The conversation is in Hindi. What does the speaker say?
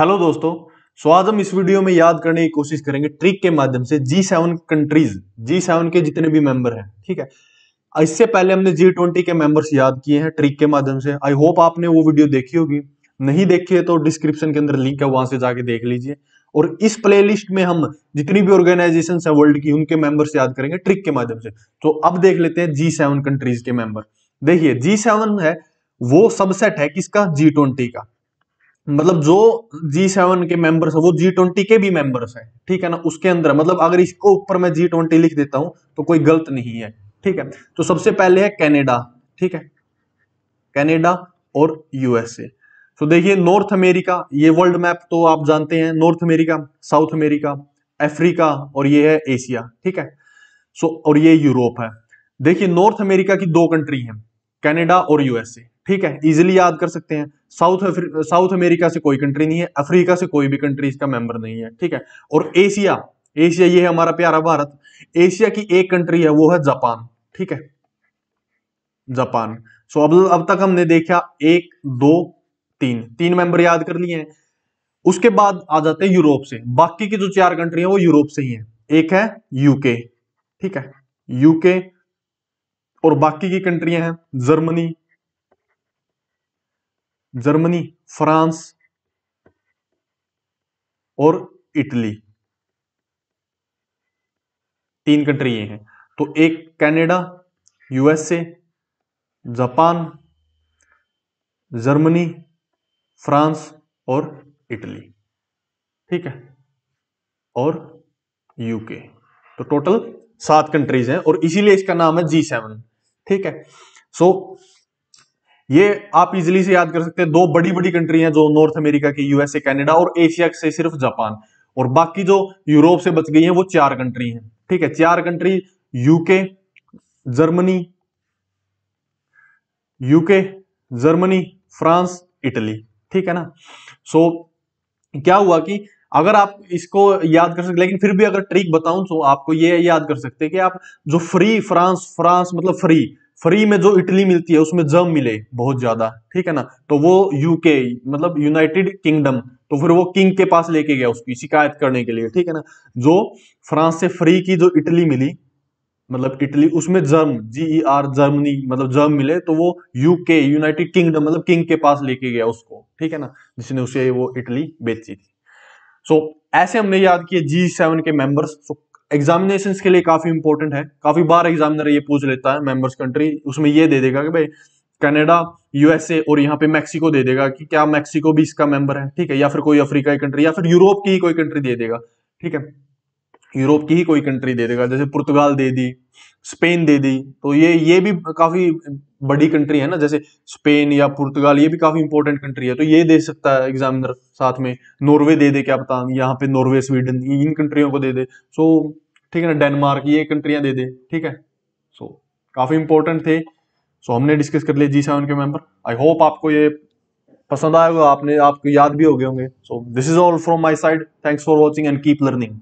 हेलो दोस्तों सो आज हम इस वीडियो में याद करने की कोशिश करेंगे ट्रिक के माध्यम से G seven countries G seven के जितने भी मेंबर हैं ठीक है इससे पहले हमने जी ट्वेंटी के मेंबर्स याद किए हैं ट्रिक के माध्यम से आई होप आपने वो वीडियो देखी होगी नहीं देखी है तो डिस्क्रिप्शन के अंदर लिंक है वहां से जाके देख लीजिए और इस प्ले में हम जितनी भी ऑर्गेनाइजेशन है वर्ल्ड की उनके मेंबर्स याद करेंगे ट्रिक के माध्यम से तो अब देख लेते हैं जी सेवन कंट्रीज के मेंबर देखिए जी सेवन है वो सबसेट है किसका जी ट्वेंटी का मतलब जो जी सेवन के मेंबर्स है वो जी ट्वेंटी के भी मेंबर्स हैं ठीक है ना उसके अंदर मतलब अगर इसको ऊपर मैं जी ट्वेंटी लिख देता हूं तो कोई गलत नहीं है ठीक है तो सबसे पहले है कनाडा ठीक है कनाडा और यूएसए तो देखिए नॉर्थ अमेरिका ये वर्ल्ड मैप तो आप जानते हैं North America South America Africa और ये है एशिया ठीक है सो और ये यूरोप है देखिए नॉर्थ अमेरिका की दो कंट्री है कैनेडा और यूएसए ठीक है इजिली याद कर सकते हैं साउथ साउथ अमेरिका से कोई कंट्री नहीं है अफ्रीका से कोई भी कंट्री इसका मेंबर नहीं है ठीक है और एशिया एशिया ये है हमारा प्यारा भारत एशिया की एक कंट्री है वो है जापान ठीक है जापान सो अब अब तक हमने देखा एक दो तीन तीन मेंबर याद कर लिए हैं उसके बाद आ जाते हैं यूरोप से बाकी की जो चार कंट्री है वो यूरोप से ही है एक है यूके ठीक है यूके और बाकी की कंट्रियां हैं जर्मनी जर्मनी फ्रांस और इटली तीन कंट्री ये हैं तो एक Canada USA Japan Germany France और इटली ठीक है और यूके तो टोटल सात कंट्रीज हैं और इसीलिए इसका नाम है जी सेवन ठीक है सो so, ये आप इजिली से याद कर सकते हैं दो बड़ी बड़ी कंट्री हैं जो नॉर्थ अमेरिका की यूएसए कनाडा और एशिया से सिर्फ जापान और बाकी जो यूरोप से बच गई है वो चार कंट्री हैं ठीक है चार country UK Germany UK Germany France Italy ठीक है ना सो so, क्या हुआ कि अगर आप इसको याद कर सकते लेकिन फिर भी अगर ट्रिक बताऊं तो आपको ये याद कर सकते हैं कि आप जो फ्री फ्रांस फ्रांस मतलब फ्री फ्री में जो इटली मिलती है उसमें जम मिले बहुत ज्यादा ठीक है ना तो वो यूके मतलब यूनाइटेड किंगडम तो फिर वो किंग के पास लेके गया उसकी शिकायत करने के लिए ठीक है ना जो फ्रांस से फ्री की जो इटली मिली मतलब इटली उसमें germ G E R Germany मतलब जर्म मिले तो वो यूके यूनाइटेड किंगडम मतलब किंग के पास लेके गया उसको ठीक है ना जिसने उसे वो इटली बेची थी सो so, ऐसे हमने याद किए जी सेवन के मेंबर्स सो so, एग्जामिनेशन के लिए काफी इंपॉर्टेंट है काफी बार एग्जामिनर ये पूछ लेता है मेंबर्स कंट्री उसमें ये दे देगा कि भाई कनाडा यूएसए और यहाँ पे मैक्सिको दे देगा कि क्या मैक्सिको भी इसका मेंबर है ठीक है या फिर कोई अफ्रीका की कंट्री या फिर यूरोप की ही कोई कंट्री दे देगा ठीक है यूरोप की ही कोई कंट्री दे देगा जैसे पुर्तगाल दे दी स्पेन दे दी तो ये ये भी काफी बड़ी कंट्री है ना जैसे स्पेन या पुर्तगाल ये भी काफी इंपॉर्टेंट कंट्री है तो ये दे सकता है एग्जामिनर साथ में नॉर्वे दे दे क्या पता यहाँ पे नॉर्वे स्वीडन इन कंट्रियों को दे दे सो ठीक है ना डेनमार्क ये कंट्रियां दे दे ठीक है सो so, काफ़ी इंपॉर्टेंट थे सो so, हमने डिस्कस कर लिए जी सेवन के मेंबर आई होप आपको ये पसंद आया होगा आपने आपको याद भी हो गए होंगे so this is all from my side thanks for watching and keep learning